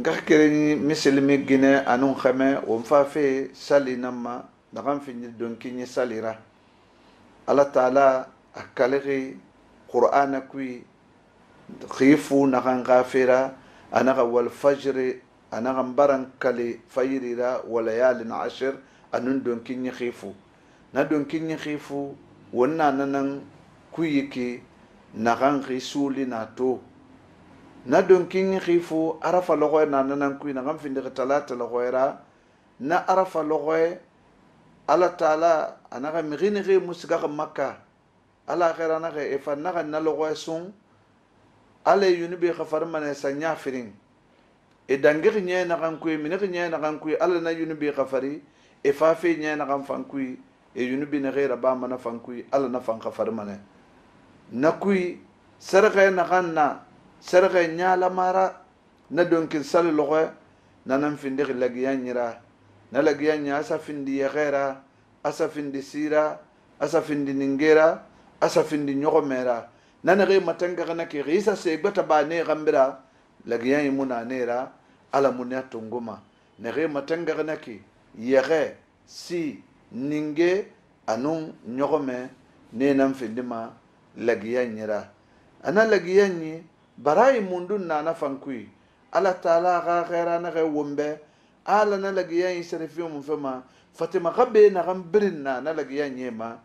nka kere ni misili mi gine anu xɛmɛ o fe sali na ma dagan donki ni salira ala taala a kalixi qur'ana kui xii fu naxan xa fera anaxa walfajiri anaxan baran kali fayirira walayalin ashir anun donki ni xii fu na donki ni xii fu nanan kuyi ki naxan xi suuli na to na donkin xifu arafa loxoye na nanan kuina xan ta talata loxoyera na arafa loxoye ala taala anaxa ke xi musigaxa makka ala xera naxe efa naxa na e loxoye sun ala e yuni be xa farimane sa ñafirin e nyɛ na kan kuyi minixi na kan kuyi ala na yuni be xa fari e fa fe ñe naxan fan kuyi e yuni bine e ba mana fan kuyi ala na fan xa mana na kuyi na kan na serge nyalamara na donkin sal loxe nanan findi lagiya ñira na lagiya ña asa findi yexera asa findi sira asa findi ningera asa findi ñoxomera nanaxe matangaxana ke xisa segbata bane xambira lagiya yi munanera ala munia tongoma nexe matangaxana ke yexe si ninge anun ñoxome nenan findima lagiya ñira ana lagiya ñi barayi mundu nana fankui ala taala ga xera naxe wombe ala na lagiya i serefiyo mu fema fatima xa be naxan birin na na lagiya ñema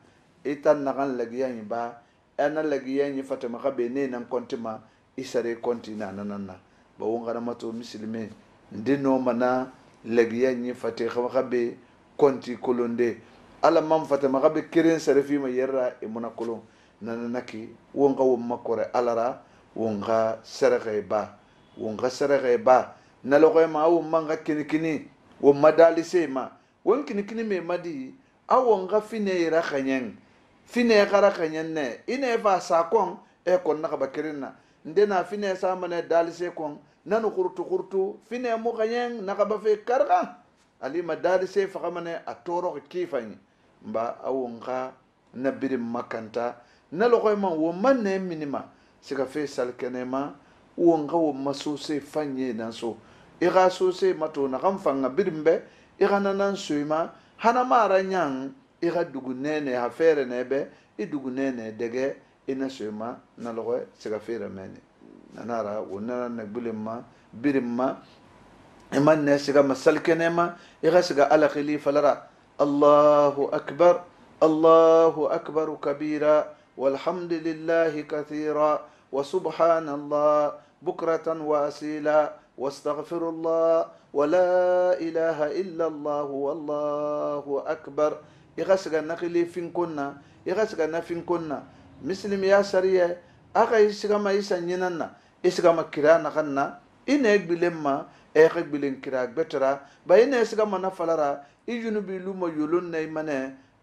i tan naxan lagiya ñi ba a e na lagiya ñi fatima xa be ne nan kontima i sare konti nananan na ba wo nxanamato misilime ndi nomana lagiya ñi fati xa be konti kolonde ala man fatima xa be keren serefima yerra i muna kolon nananaki wo nxa womma kore alara wonga serege ba wonga serege ba na logoy ma awo manga kini kini wo madali se ma won kinikini me madi awo nga fine ira kanyen fine e gara kanyen ne ine e fa sa kon e kon na ba kirinna nde na fine e sa mane dali se kon nanu kurtu kurtu fine mo kanyen na ba fe karga ali madali se fa mane atoro kifani mba awo nga na birin makanta na logoy ma wo man ne minima se ka fe sal kene ma wo nga wo masose fanye dan so e ga sose mato na kan fanga bidimbe e ga na nan so ma hana mara nyang e ga dugu nene ha fere ne be e dugu nene dege e na so ma na logo se ka fere mene nanara wo na na gbulimma bidimma e man ne se ka masal kene ma e ga se ka ala khalifa lara allahu akbar allahu akbar kabira والحمد لله كثيرا وسبحان الله بكرة وأسيلا واستغفر الله ولا إله إلا الله والله أكبر إغسق نقلي فين كنا يغسق نفين كنا مسلم يا سريع أغا يسقى ما نينانا يسقى ما كرانا خنا إنك بلما إخك بلن كراك بترا بين يسقى ما نفلرا إجنبي لما يلون نيمانا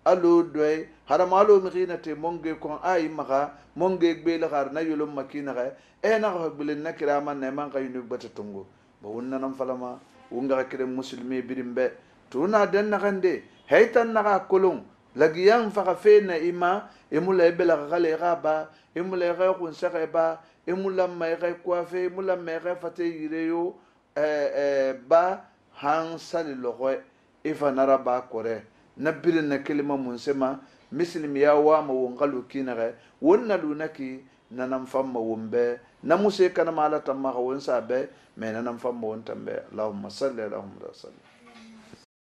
alo doy harama alo mixina te monge kon a yi maxa monge gbela xar na yolo makinaxe e na xa gbilen na kirama neman xa yunu gbata tungo ba wun nanan falama wungaxa kire musilme birin be tuna den naxande haytan naxa kolon lagiyan faxa fe na ima imula i belaxa xale xa ba imula i xe xunsexe ba imula ma i xe kuafe imula ma i xe fate yireyo eh, eh, ba han sali loxoe i e fanara ba kore نبل نكلمة منسمة مثل ميا وام ونقلو كينغ ونلو نكي ننم فم ومبي نموسي كان مالا تمغ ونسابي من ننم فم ونتمبي اللهم صل اللهم صل